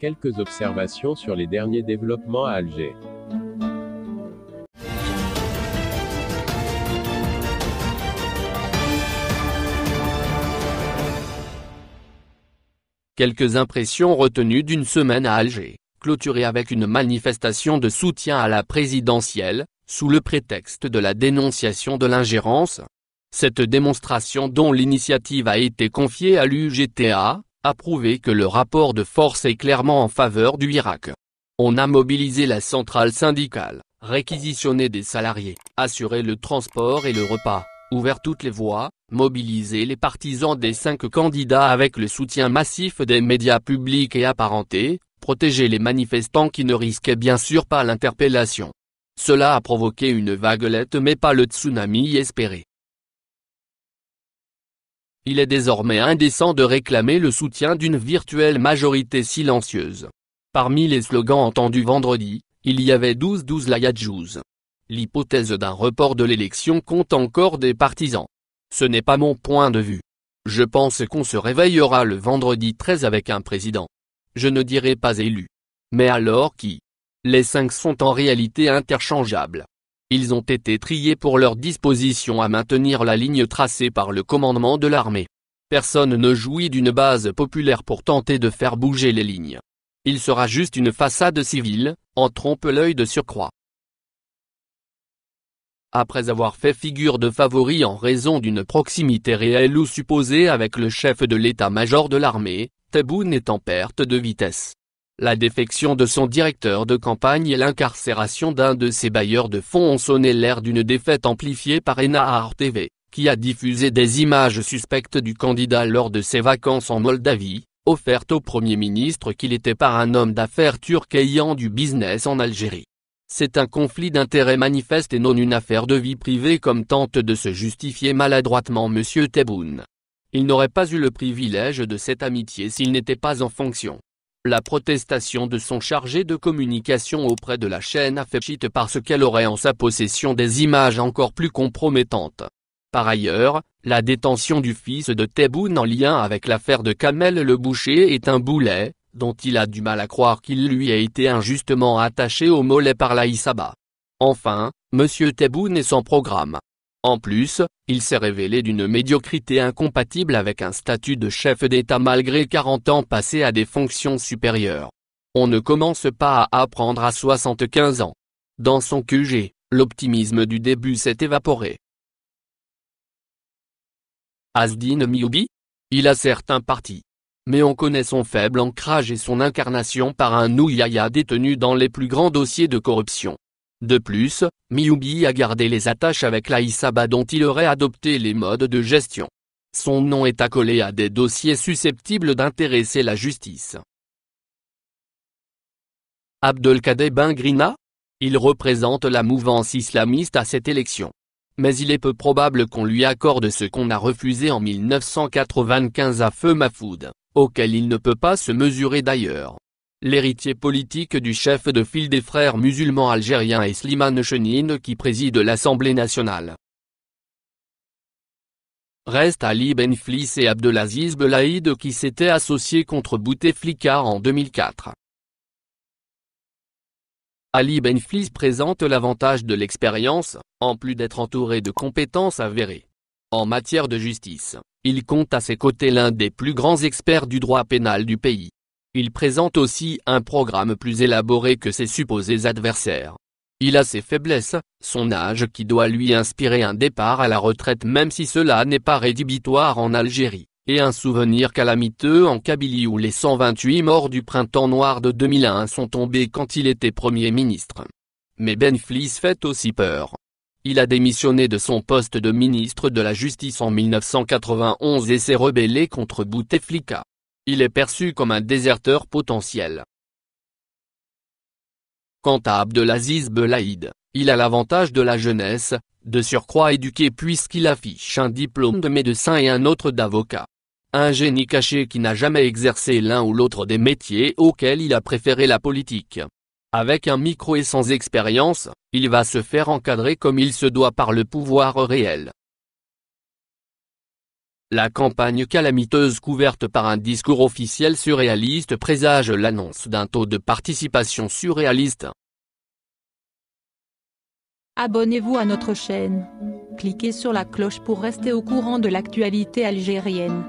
Quelques observations sur les derniers développements à Alger. Quelques impressions retenues d'une semaine à Alger, clôturée avec une manifestation de soutien à la présidentielle, sous le prétexte de la dénonciation de l'ingérence. Cette démonstration dont l'initiative a été confiée à l'UGTA, a prouvé que le rapport de force est clairement en faveur du Irak. On a mobilisé la centrale syndicale, réquisitionné des salariés, assuré le transport et le repas, ouvert toutes les voies, mobilisé les partisans des cinq candidats avec le soutien massif des médias publics et apparentés, protégé les manifestants qui ne risquaient bien sûr pas l'interpellation. Cela a provoqué une vaguelette mais pas le tsunami espéré. Il est désormais indécent de réclamer le soutien d'une virtuelle majorité silencieuse. Parmi les slogans entendus vendredi, il y avait 12-12 Layadjouz. L'hypothèse d'un report de l'élection compte encore des partisans. Ce n'est pas mon point de vue. Je pense qu'on se réveillera le vendredi 13 avec un président. Je ne dirai pas élu. Mais alors qui Les cinq sont en réalité interchangeables. Ils ont été triés pour leur disposition à maintenir la ligne tracée par le commandement de l'armée. Personne ne jouit d'une base populaire pour tenter de faire bouger les lignes. Il sera juste une façade civile, en trompe-l'œil de surcroît. Après avoir fait figure de favori en raison d'une proximité réelle ou supposée avec le chef de l'état-major de l'armée, Tebboune est en perte de vitesse. La défection de son directeur de campagne et l'incarcération d'un de ses bailleurs de fonds ont sonné l'air d'une défaite amplifiée par Enahar TV, qui a diffusé des images suspectes du candidat lors de ses vacances en Moldavie, offertes au Premier ministre qu'il était par un homme d'affaires turc ayant du business en Algérie. C'est un conflit d'intérêts manifeste et non une affaire de vie privée comme tente de se justifier maladroitement M. Tebboune. Il n'aurait pas eu le privilège de cette amitié s'il n'était pas en fonction. La protestation de son chargé de communication auprès de la chaîne a fait parce qu'elle aurait en sa possession des images encore plus compromettantes. Par ailleurs, la détention du fils de Théboune en lien avec l'affaire de Kamel le Boucher est un boulet, dont il a du mal à croire qu'il lui a été injustement attaché au mollet par l'Aïsaba. Enfin, M. Tebboune est sans programme. En plus, il s'est révélé d'une médiocrité incompatible avec un statut de chef d'État malgré 40 ans passés à des fonctions supérieures. On ne commence pas à apprendre à 75 ans. Dans son QG, l'optimisme du début s'est évaporé. Asdine Mioubi Il a certains partis. Mais on connaît son faible ancrage et son incarnation par un Ouyaya détenu dans les plus grands dossiers de corruption. De plus, Mioubi a gardé les attaches avec l'Aïsaba dont il aurait adopté les modes de gestion. Son nom est accolé à des dossiers susceptibles d'intéresser la justice. Abdelkader Ben Il représente la mouvance islamiste à cette élection. Mais il est peu probable qu'on lui accorde ce qu'on a refusé en 1995 à Feu Mafoud, auquel il ne peut pas se mesurer d'ailleurs l'héritier politique du chef de file des frères musulmans algériens est Slimane Chenine qui préside l'Assemblée nationale. Reste Ali Benflis et Abdelaziz Belaïd qui s'étaient associés contre Bouteflika en 2004. Ali Benflis présente l'avantage de l'expérience, en plus d'être entouré de compétences avérées. En matière de justice, il compte à ses côtés l'un des plus grands experts du droit pénal du pays. Il présente aussi un programme plus élaboré que ses supposés adversaires. Il a ses faiblesses, son âge qui doit lui inspirer un départ à la retraite même si cela n'est pas rédhibitoire en Algérie, et un souvenir calamiteux en Kabylie où les 128 morts du printemps noir de 2001 sont tombés quand il était Premier ministre. Mais Benflis fait aussi peur. Il a démissionné de son poste de ministre de la Justice en 1991 et s'est rebellé contre Bouteflika. Il est perçu comme un déserteur potentiel. Quant à Abdelaziz Belaïd, il a l'avantage de la jeunesse, de surcroît éduqué puisqu'il affiche un diplôme de médecin et un autre d'avocat. Un génie caché qui n'a jamais exercé l'un ou l'autre des métiers auxquels il a préféré la politique. Avec un micro et sans expérience, il va se faire encadrer comme il se doit par le pouvoir réel. La campagne calamiteuse couverte par un discours officiel surréaliste présage l'annonce d'un taux de participation surréaliste. Abonnez-vous à notre chaîne. Cliquez sur la cloche pour rester au courant de l'actualité algérienne.